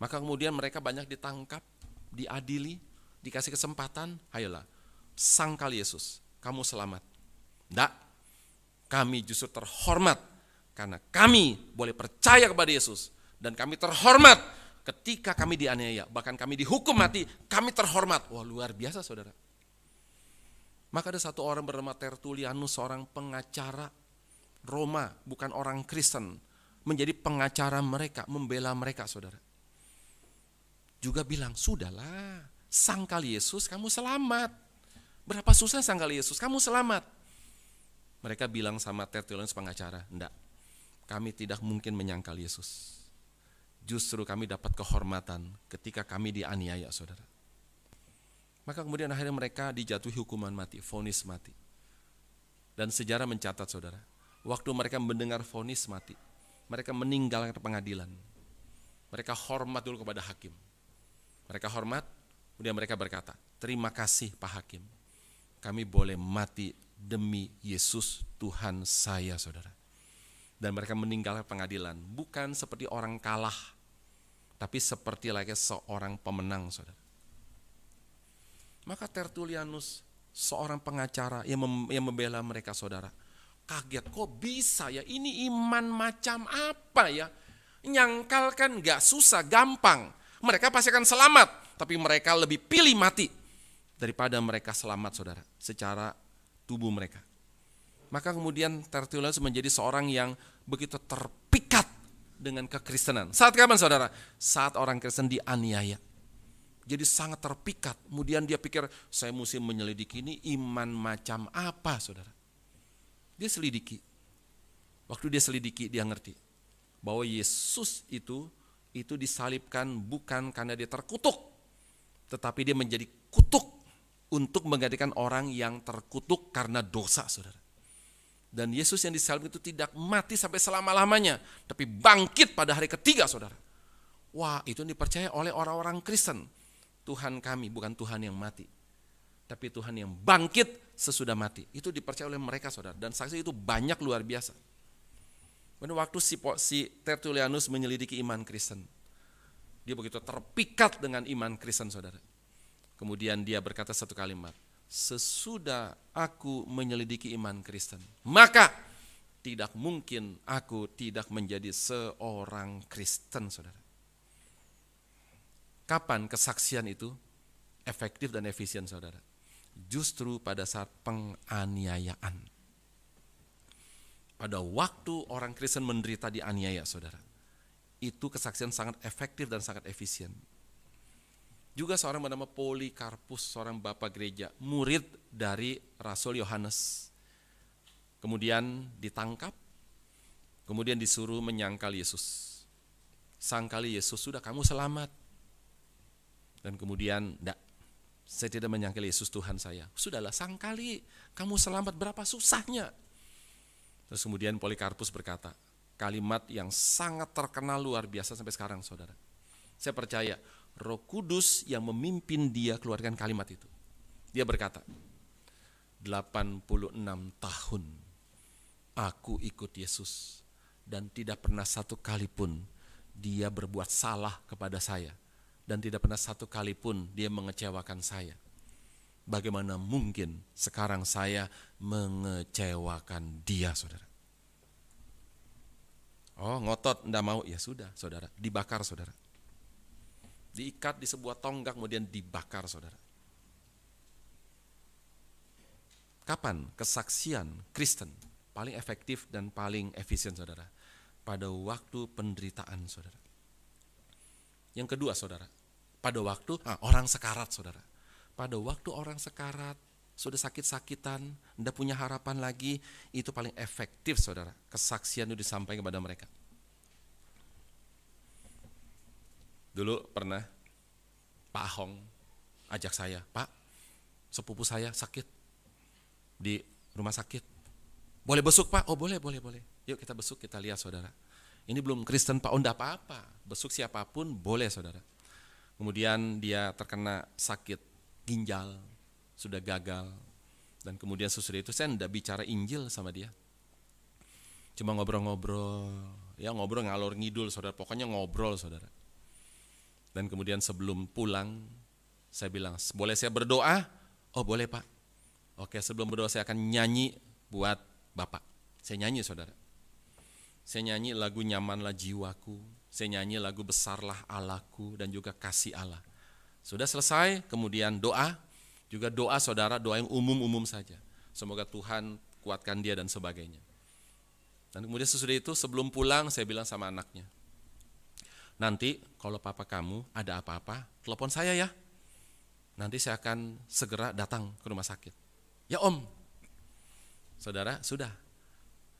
Maka kemudian mereka banyak ditangkap, diadili, dikasih kesempatan. Ayolah, sangkal Yesus kamu selamat. Tidak. Kami justru terhormat karena kami boleh percaya kepada Yesus. Dan kami terhormat ketika kami dianiaya, bahkan kami dihukum mati, kami terhormat. Wah luar biasa saudara. Maka ada satu orang bernama Tertulianus, seorang pengacara Roma, bukan orang Kristen, menjadi pengacara mereka, membela mereka saudara. Juga bilang, sudahlah, sangkal Yesus kamu selamat. Berapa susah sangkal Yesus, kamu selamat. Mereka bilang sama Tertulius pengacara, enggak, kami tidak mungkin menyangkal Yesus. Justru kami dapat kehormatan ketika kami dianiaya, saudara. Maka kemudian akhirnya mereka dijatuhi hukuman mati, vonis mati. Dan sejarah mencatat, saudara, waktu mereka mendengar vonis mati, mereka meninggal meninggalkan pengadilan. Mereka hormat dulu kepada hakim. Mereka hormat, kemudian mereka berkata, terima kasih Pak Hakim, kami boleh mati demi Yesus Tuhan saya, saudara. Dan mereka meninggalkan pengadilan, bukan seperti orang kalah, tapi seperti lagi seorang pemenang, saudara. Maka Tertulianus, seorang pengacara yang, membela mereka, saudara, kaget, kok bisa ya, ini iman macam apa ya? nyangkalkan gak susah, gampang. Mereka pasti akan selamat, tapi mereka lebih pilih mati daripada mereka selamat saudara secara tubuh mereka. Maka kemudian Tertullus menjadi seorang yang begitu terpikat dengan kekristenan. Saat kapan saudara? Saat orang Kristen dianiaya. Jadi sangat terpikat. Kemudian dia pikir, saya mesti menyelidiki ini iman macam apa saudara. Dia selidiki. Waktu dia selidiki dia ngerti. Bahwa Yesus itu, itu disalibkan bukan karena dia terkutuk. Tetapi dia menjadi kutuk untuk menggantikan orang yang terkutuk karena dosa, saudara. Dan Yesus yang disalib itu tidak mati sampai selama-lamanya, tapi bangkit pada hari ketiga, saudara. Wah, itu dipercaya oleh orang-orang Kristen. Tuhan kami bukan Tuhan yang mati, tapi Tuhan yang bangkit sesudah mati. Itu dipercaya oleh mereka, saudara. Dan saksi itu banyak luar biasa. Pada waktu si, si Tertullianus menyelidiki iman Kristen, dia begitu terpikat dengan iman Kristen, saudara Kemudian dia berkata satu kalimat, sesudah aku menyelidiki iman Kristen, maka tidak mungkin aku tidak menjadi seorang Kristen, saudara. Kapan kesaksian itu efektif dan efisien, saudara? Justru pada saat penganiayaan. Pada waktu orang Kristen menderita dianiaya, saudara. Itu kesaksian sangat efektif dan sangat efisien juga seorang bernama Polikarpus, seorang bapak gereja, murid dari Rasul Yohanes. Kemudian ditangkap, kemudian disuruh menyangkal Yesus. Sangkali Yesus, sudah kamu selamat. Dan kemudian, tidak, saya tidak menyangkal Yesus Tuhan saya. Sudahlah, sangkali kamu selamat berapa susahnya. Terus kemudian Polikarpus berkata, kalimat yang sangat terkenal luar biasa sampai sekarang saudara. Saya percaya Roh Kudus yang memimpin dia keluarkan kalimat itu. Dia berkata, 86 tahun aku ikut Yesus dan tidak pernah satu kali pun dia berbuat salah kepada saya dan tidak pernah satu kali pun dia mengecewakan saya. Bagaimana mungkin sekarang saya mengecewakan dia, saudara? Oh, ngotot, ndak mau. Ya sudah, saudara. Dibakar, saudara diikat di sebuah tonggak kemudian dibakar saudara. Kapan kesaksian Kristen paling efektif dan paling efisien saudara? Pada waktu penderitaan saudara. Yang kedua saudara, pada waktu ah, orang sekarat saudara. Pada waktu orang sekarat, sudah sakit-sakitan, tidak punya harapan lagi, itu paling efektif saudara. Kesaksian itu disampaikan kepada mereka. Dulu pernah Pak Hong ajak saya, Pak, sepupu saya sakit di rumah sakit. Boleh besuk Pak? Oh boleh, boleh, boleh. Yuk kita besuk, kita lihat saudara. Ini belum Kristen Pak, oh apa-apa. Besuk siapapun boleh saudara. Kemudian dia terkena sakit ginjal, sudah gagal. Dan kemudian sesudah itu saya tidak bicara Injil sama dia. Cuma ngobrol-ngobrol, ya ngobrol ngalor ngidul saudara, pokoknya ngobrol saudara dan kemudian sebelum pulang, saya bilang, boleh saya berdoa? Oh boleh pak. Oke sebelum berdoa saya akan nyanyi buat bapak. Saya nyanyi saudara. Saya nyanyi lagu Nyamanlah Jiwaku. Saya nyanyi lagu Besarlah Allahku dan juga Kasih Allah. Sudah selesai, kemudian doa. Juga doa saudara, doa yang umum-umum saja. Semoga Tuhan kuatkan dia dan sebagainya. Dan kemudian sesudah itu sebelum pulang saya bilang sama anaknya, Nanti kalau papa kamu ada apa-apa, telepon saya ya. Nanti saya akan segera datang ke rumah sakit. Ya om. Saudara, sudah.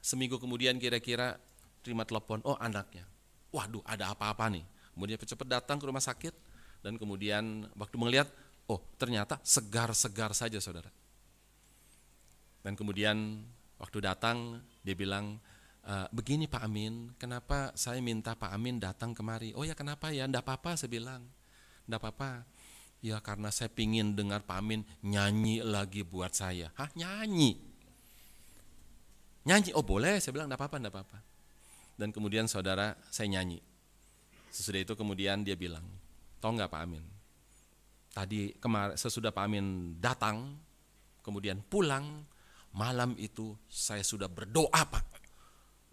Seminggu kemudian kira-kira terima telepon, oh anaknya. Waduh, ada apa-apa nih. Kemudian cepat datang ke rumah sakit dan kemudian waktu melihat, oh ternyata segar-segar saja saudara. Dan kemudian waktu datang dia bilang, Uh, begini Pak Amin, kenapa saya minta Pak Amin datang kemari? Oh ya kenapa ya, tidak apa-apa saya bilang, tidak apa-apa. Ya karena saya pingin dengar Pak Amin nyanyi lagi buat saya. Hah nyanyi? Nyanyi, oh boleh, saya bilang tidak apa-apa, ndak apa-apa. Dan kemudian saudara saya nyanyi. Sesudah itu kemudian dia bilang, tau nggak Pak Amin? Tadi kemarin sesudah Pak Amin datang, kemudian pulang, malam itu saya sudah berdoa Pak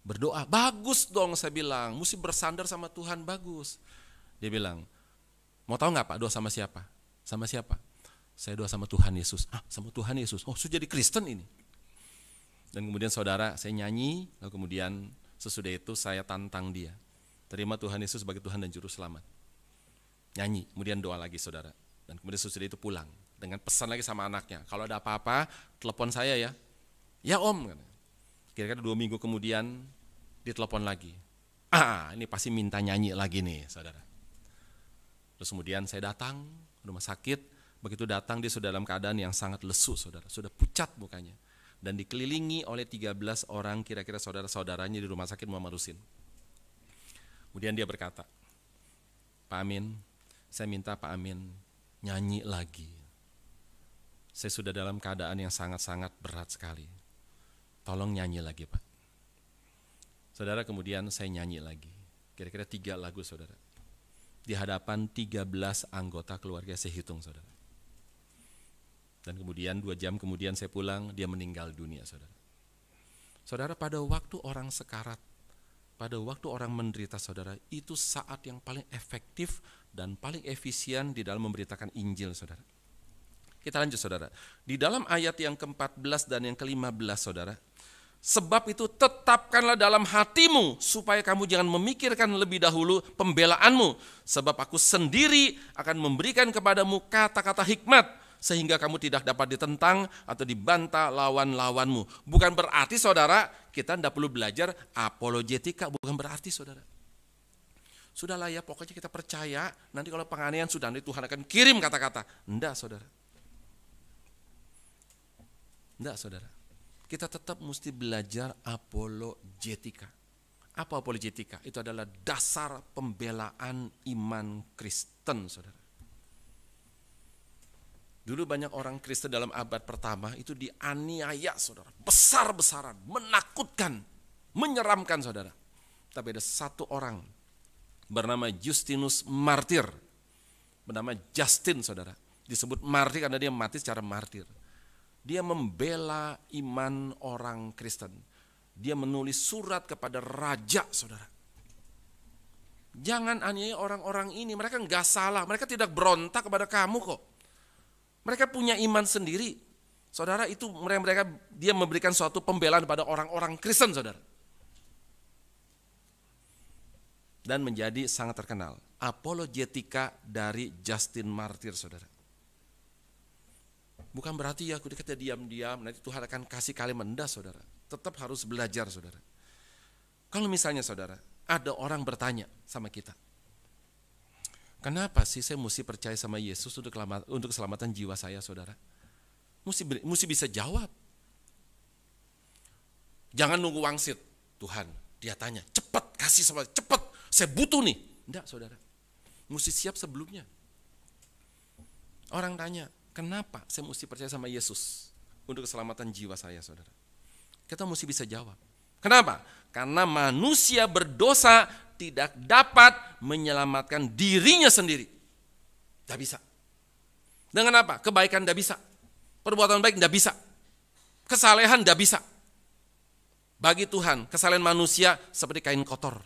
berdoa. Bagus dong saya bilang, mesti bersandar sama Tuhan, bagus. Dia bilang, mau tahu nggak Pak doa sama siapa? Sama siapa? Saya doa sama Tuhan Yesus. Ah, sama Tuhan Yesus. Oh, sudah jadi Kristen ini. Dan kemudian saudara, saya nyanyi, lalu kemudian sesudah itu saya tantang dia. Terima Tuhan Yesus sebagai Tuhan dan Juru Selamat. Nyanyi, kemudian doa lagi saudara. Dan kemudian sesudah itu pulang. Dengan pesan lagi sama anaknya, kalau ada apa-apa, telepon saya ya. Ya om. Kira-kira dua minggu kemudian ditelepon lagi. Ah. ah, ini pasti minta nyanyi lagi nih, saudara. Terus kemudian saya datang rumah sakit. Begitu datang dia sudah dalam keadaan yang sangat lesu, saudara. Sudah pucat mukanya. Dan dikelilingi oleh 13 orang kira-kira saudara-saudaranya di rumah sakit Muhammad Rusin. Kemudian dia berkata, Pak Amin, saya minta Pak Amin nyanyi lagi. Saya sudah dalam keadaan yang sangat-sangat berat sekali. Tolong nyanyi lagi Pak. Saudara kemudian saya nyanyi lagi. Kira-kira tiga lagu saudara. Di hadapan 13 anggota keluarga saya hitung saudara. Dan kemudian dua jam kemudian saya pulang, dia meninggal dunia saudara. Saudara pada waktu orang sekarat, pada waktu orang menderita saudara, itu saat yang paling efektif dan paling efisien di dalam memberitakan Injil saudara. Kita lanjut saudara. Di dalam ayat yang ke-14 dan yang ke-15 saudara, Sebab itu tetapkanlah dalam hatimu supaya kamu jangan memikirkan lebih dahulu pembelaanmu. Sebab aku sendiri akan memberikan kepadamu kata-kata hikmat sehingga kamu tidak dapat ditentang atau dibantah lawan-lawanmu. Bukan berarti saudara kita tidak perlu belajar apologetika, bukan berarti saudara. Sudahlah ya pokoknya kita percaya nanti kalau penganiayaan sudah nanti Tuhan akan kirim kata-kata. -kata. saudara. Tidak saudara kita tetap mesti belajar apologetika. Apa apologetika? Itu adalah dasar pembelaan iman Kristen, saudara. Dulu banyak orang Kristen dalam abad pertama itu dianiaya, saudara. Besar-besaran, menakutkan, menyeramkan, saudara. Tapi ada satu orang bernama Justinus Martir. Bernama Justin, saudara. Disebut martir karena dia mati secara martir dia membela iman orang Kristen. Dia menulis surat kepada raja, saudara. Jangan aniaya orang-orang ini, mereka nggak salah, mereka tidak berontak kepada kamu kok. Mereka punya iman sendiri. Saudara itu mereka, mereka dia memberikan suatu pembelaan kepada orang-orang Kristen, saudara. Dan menjadi sangat terkenal. Apologetika dari Justin Martyr, saudara. Bukan berarti ya dikata diam-diam, nanti Tuhan akan kasih kalian mendas saudara. Tetap harus belajar saudara. Kalau misalnya saudara, ada orang bertanya sama kita, kenapa sih saya mesti percaya sama Yesus untuk, keselamatan, untuk keselamatan jiwa saya saudara? Mesti, mesti bisa jawab. Jangan nunggu wangsit. Tuhan, dia tanya, cepat kasih sama, cepat, saya butuh nih. Enggak saudara, mesti siap sebelumnya. Orang tanya, Kenapa saya mesti percaya sama Yesus untuk keselamatan jiwa saya, saudara? Kita mesti bisa jawab. Kenapa? Karena manusia berdosa tidak dapat menyelamatkan dirinya sendiri. Tidak bisa. Dengan apa? Kebaikan tidak bisa. Perbuatan baik tidak bisa. Kesalehan tidak bisa. Bagi Tuhan, kesalehan manusia seperti kain kotor.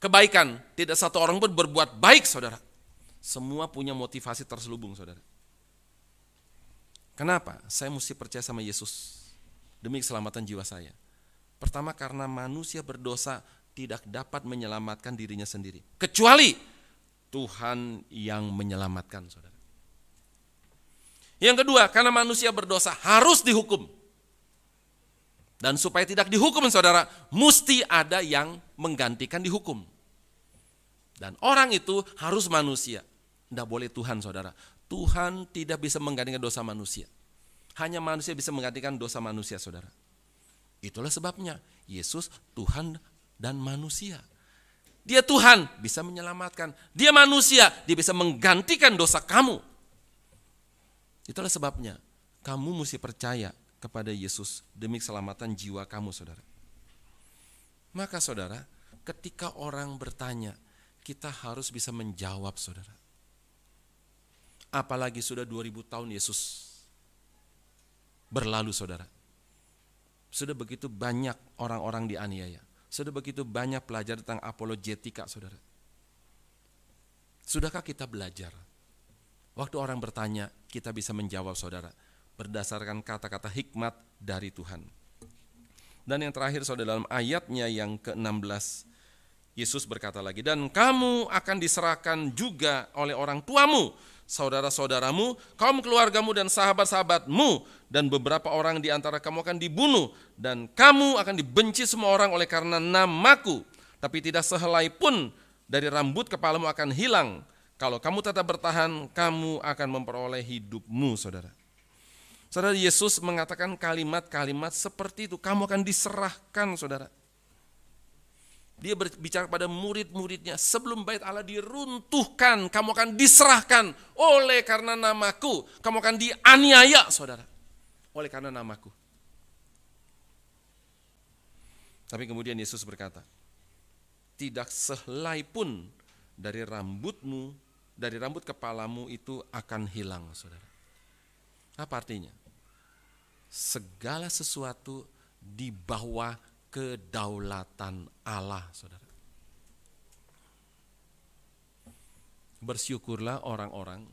Kebaikan, tidak satu orang pun berbuat baik, saudara. Semua punya motivasi terselubung, saudara. Kenapa? Saya mesti percaya sama Yesus demi keselamatan jiwa saya. Pertama karena manusia berdosa tidak dapat menyelamatkan dirinya sendiri. Kecuali Tuhan yang menyelamatkan saudara. Yang kedua, karena manusia berdosa harus dihukum. Dan supaya tidak dihukum saudara, mesti ada yang menggantikan dihukum. Dan orang itu harus manusia. Tidak boleh Tuhan saudara. Tuhan tidak bisa menggantikan dosa manusia. Hanya manusia bisa menggantikan dosa manusia, saudara. Itulah sebabnya Yesus Tuhan dan manusia. Dia Tuhan bisa menyelamatkan. Dia manusia, dia bisa menggantikan dosa kamu. Itulah sebabnya kamu mesti percaya kepada Yesus demi keselamatan jiwa kamu, saudara. Maka saudara, ketika orang bertanya, kita harus bisa menjawab, saudara. Apalagi sudah 2000 tahun Yesus berlalu saudara. Sudah begitu banyak orang-orang dianiaya. Sudah begitu banyak pelajar tentang apologetika saudara. Sudahkah kita belajar? Waktu orang bertanya, kita bisa menjawab saudara. Berdasarkan kata-kata hikmat dari Tuhan. Dan yang terakhir saudara dalam ayatnya yang ke-16. Yesus berkata lagi, dan kamu akan diserahkan juga oleh orang tuamu saudara-saudaramu, kaum keluargamu dan sahabat-sahabatmu, dan beberapa orang di antara kamu akan dibunuh, dan kamu akan dibenci semua orang oleh karena namaku, tapi tidak sehelai pun dari rambut kepalamu akan hilang. Kalau kamu tetap bertahan, kamu akan memperoleh hidupmu, saudara. Saudara Yesus mengatakan kalimat-kalimat seperti itu, kamu akan diserahkan, saudara. Dia berbicara pada murid-muridnya, sebelum bait Allah diruntuhkan, kamu akan diserahkan oleh karena namaku. Kamu akan dianiaya, saudara. Oleh karena namaku. Tapi kemudian Yesus berkata, tidak sehelai pun dari rambutmu, dari rambut kepalamu itu akan hilang, saudara. Apa artinya? Segala sesuatu di bawah kedaulatan Allah, saudara. Bersyukurlah orang-orang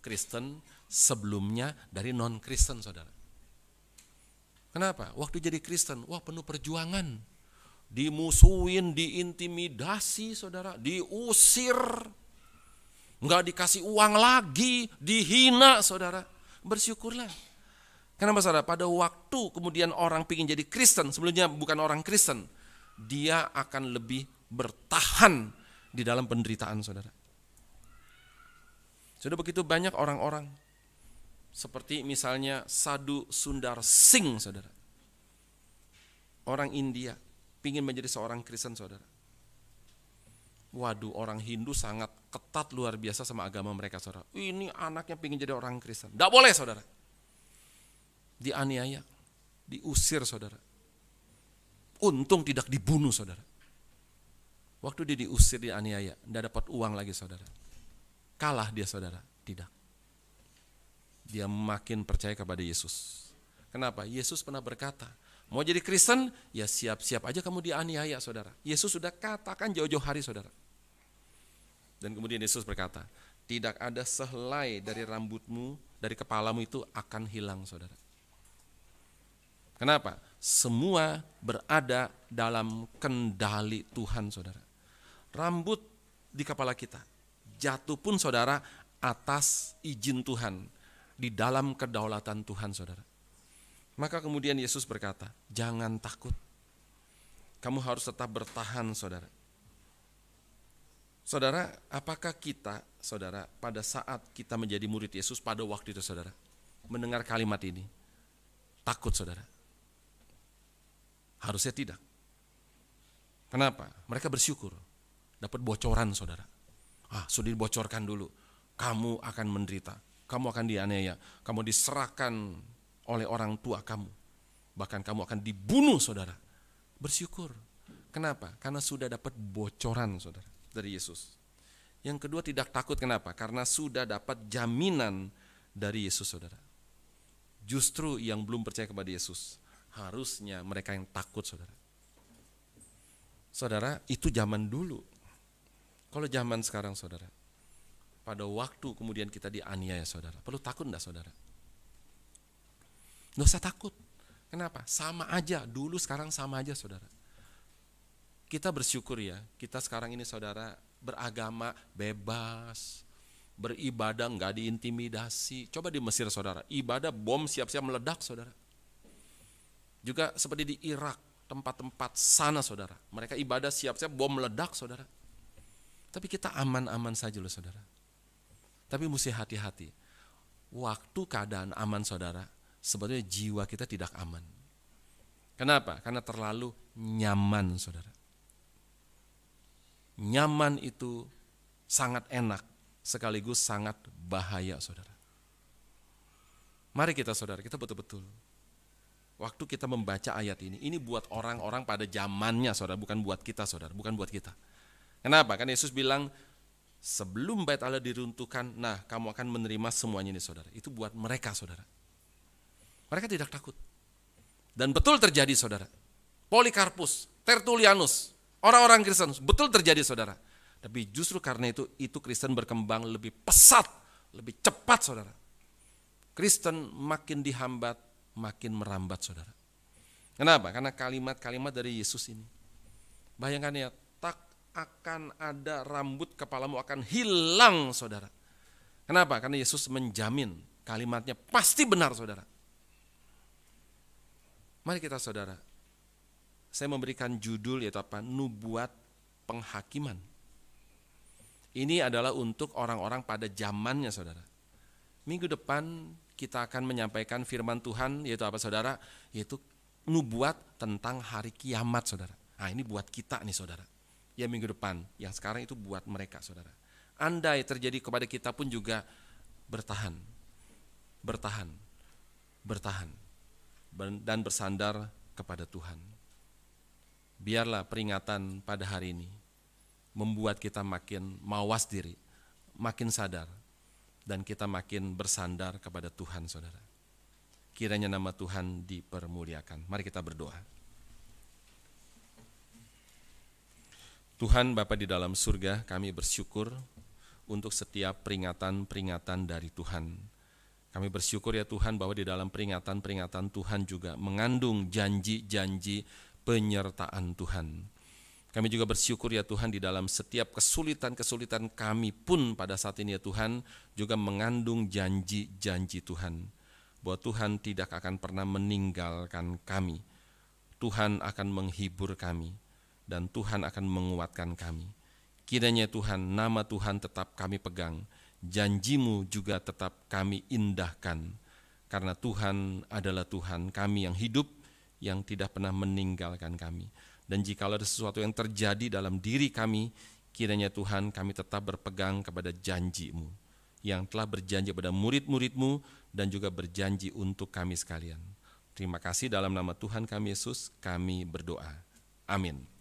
Kristen sebelumnya dari non-Kristen, saudara. Kenapa? Waktu jadi Kristen, wah penuh perjuangan. Dimusuhin, diintimidasi, saudara, diusir. Enggak dikasih uang lagi, dihina, saudara. Bersyukurlah Kenapa saudara? Pada waktu kemudian orang ingin jadi Kristen, sebelumnya bukan orang Kristen, dia akan lebih bertahan di dalam penderitaan saudara. Sudah begitu banyak orang-orang seperti misalnya Sadu Sundar Singh saudara. Orang India ingin menjadi seorang Kristen saudara. Waduh orang Hindu sangat ketat luar biasa sama agama mereka saudara. Ini anaknya ingin jadi orang Kristen. Tidak boleh saudara dianiaya, diusir saudara. Untung tidak dibunuh saudara. Waktu dia diusir, dianiaya, tidak dapat uang lagi saudara. Kalah dia saudara, tidak. Dia makin percaya kepada Yesus. Kenapa? Yesus pernah berkata, mau jadi Kristen, ya siap-siap aja kamu dianiaya saudara. Yesus sudah katakan jauh-jauh hari saudara. Dan kemudian Yesus berkata, tidak ada sehelai dari rambutmu, dari kepalamu itu akan hilang saudara. Kenapa? Semua berada dalam kendali Tuhan, saudara. Rambut di kepala kita jatuh pun, saudara, atas izin Tuhan di dalam kedaulatan Tuhan, saudara. Maka kemudian Yesus berkata, "Jangan takut, kamu harus tetap bertahan, saudara." Saudara, apakah kita, saudara, pada saat kita menjadi murid Yesus pada waktu itu, saudara, mendengar kalimat ini, takut, saudara? Harusnya tidak. Kenapa? Mereka bersyukur. Dapat bocoran saudara. Ah, sudah dibocorkan dulu. Kamu akan menderita. Kamu akan dianiaya. Kamu diserahkan oleh orang tua kamu. Bahkan kamu akan dibunuh saudara. Bersyukur. Kenapa? Karena sudah dapat bocoran saudara dari Yesus. Yang kedua tidak takut kenapa? Karena sudah dapat jaminan dari Yesus saudara. Justru yang belum percaya kepada Yesus harusnya mereka yang takut saudara. Saudara, itu zaman dulu. Kalau zaman sekarang saudara, pada waktu kemudian kita dianiaya saudara, perlu takut enggak saudara? Nggak usah takut. Kenapa? Sama aja, dulu sekarang sama aja saudara. Kita bersyukur ya, kita sekarang ini saudara beragama bebas, beribadah nggak diintimidasi. Coba di Mesir saudara, ibadah bom siap-siap meledak saudara juga seperti di Irak, tempat-tempat sana saudara. Mereka ibadah siap-siap bom meledak saudara. Tapi kita aman-aman saja loh saudara. Tapi mesti hati-hati. Waktu keadaan aman saudara, sebetulnya jiwa kita tidak aman. Kenapa? Karena terlalu nyaman saudara. Nyaman itu sangat enak, sekaligus sangat bahaya saudara. Mari kita saudara, kita betul-betul waktu kita membaca ayat ini, ini buat orang-orang pada zamannya, saudara, bukan buat kita, saudara, bukan buat kita. Kenapa? Kan Yesus bilang, sebelum bait Allah diruntuhkan, nah kamu akan menerima semuanya ini, saudara. Itu buat mereka, saudara. Mereka tidak takut. Dan betul terjadi, saudara. Polikarpus, Tertulianus, orang-orang Kristen, betul terjadi, saudara. Tapi justru karena itu, itu Kristen berkembang lebih pesat, lebih cepat, saudara. Kristen makin dihambat, makin merambat saudara. Kenapa? Karena kalimat-kalimat dari Yesus ini. Bayangkan ya, tak akan ada rambut kepalamu akan hilang saudara. Kenapa? Karena Yesus menjamin kalimatnya pasti benar saudara. Mari kita saudara, saya memberikan judul yaitu apa? Nubuat penghakiman. Ini adalah untuk orang-orang pada zamannya saudara. Minggu depan kita akan menyampaikan firman Tuhan yaitu apa saudara? Yaitu nubuat tentang hari kiamat saudara. Nah ini buat kita nih saudara. Ya minggu depan, yang sekarang itu buat mereka saudara. Andai terjadi kepada kita pun juga bertahan, bertahan, bertahan, dan bersandar kepada Tuhan. Biarlah peringatan pada hari ini membuat kita makin mawas diri, makin sadar dan kita makin bersandar kepada Tuhan, saudara. Kiranya nama Tuhan dipermuliakan. Mari kita berdoa. Tuhan Bapa di dalam surga, kami bersyukur untuk setiap peringatan-peringatan dari Tuhan. Kami bersyukur ya Tuhan bahwa di dalam peringatan-peringatan Tuhan juga mengandung janji-janji penyertaan Tuhan. Kami juga bersyukur ya Tuhan di dalam setiap kesulitan-kesulitan kami pun pada saat ini ya Tuhan juga mengandung janji-janji Tuhan. Bahwa Tuhan tidak akan pernah meninggalkan kami. Tuhan akan menghibur kami dan Tuhan akan menguatkan kami. Kiranya Tuhan, nama Tuhan tetap kami pegang, janjimu juga tetap kami indahkan. Karena Tuhan adalah Tuhan kami yang hidup, yang tidak pernah meninggalkan kami. Dan jika ada sesuatu yang terjadi dalam diri kami, kiranya Tuhan kami tetap berpegang kepada janjiMu yang telah berjanji pada murid muridmu dan juga berjanji untuk kami sekalian. Terima kasih dalam nama Tuhan kami Yesus, kami berdoa. Amin.